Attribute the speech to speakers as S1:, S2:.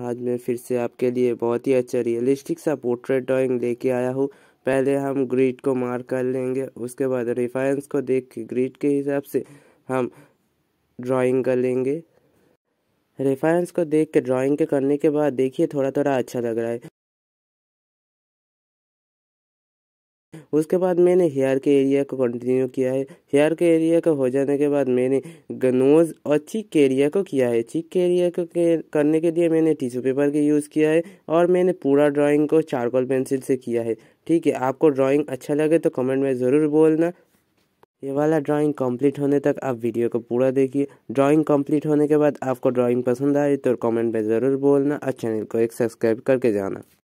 S1: आज मैं फिर से आपके लिए बहुत ही अच्छा रियलिस्टिक सा पोर्ट्रेट ड्राइंग लेके आया हूँ पहले हम ग्रीड को मार्क कर लेंगे उसके बाद रिफाइंस को देख के ग्रीड के हिसाब से हम ड्राइंग कर लेंगे रिफाइंस को देख के ड्राइंग के करने के बाद देखिए थोड़ा थोड़ा अच्छा लग रहा है उसके बाद मैंने हेयर के एरिया को कंटिन्यू किया है हेयर के एरिया का हो जाने के बाद मैंने गनोज और चिक के एरिया को किया है चिक के एरिया को के, करने के लिए मैंने टिश्यू पेपर के यूज़ किया है और मैंने पूरा ड्राइंग को चारकोल पेंसिल से किया है ठीक है आपको ड्राइंग अच्छा लगे तो कमेंट में ज़रूर बोलना ये वाला ड्राइंग कंप्लीट होने तक आप वीडियो को पूरा देखिए ड्राइंग कंप्लीट होने के बाद आपको ड्राइंग पसंद आए तो कमेंट में ज़रूर बोलना और चैनल को एक सब्सक्राइब करके जाना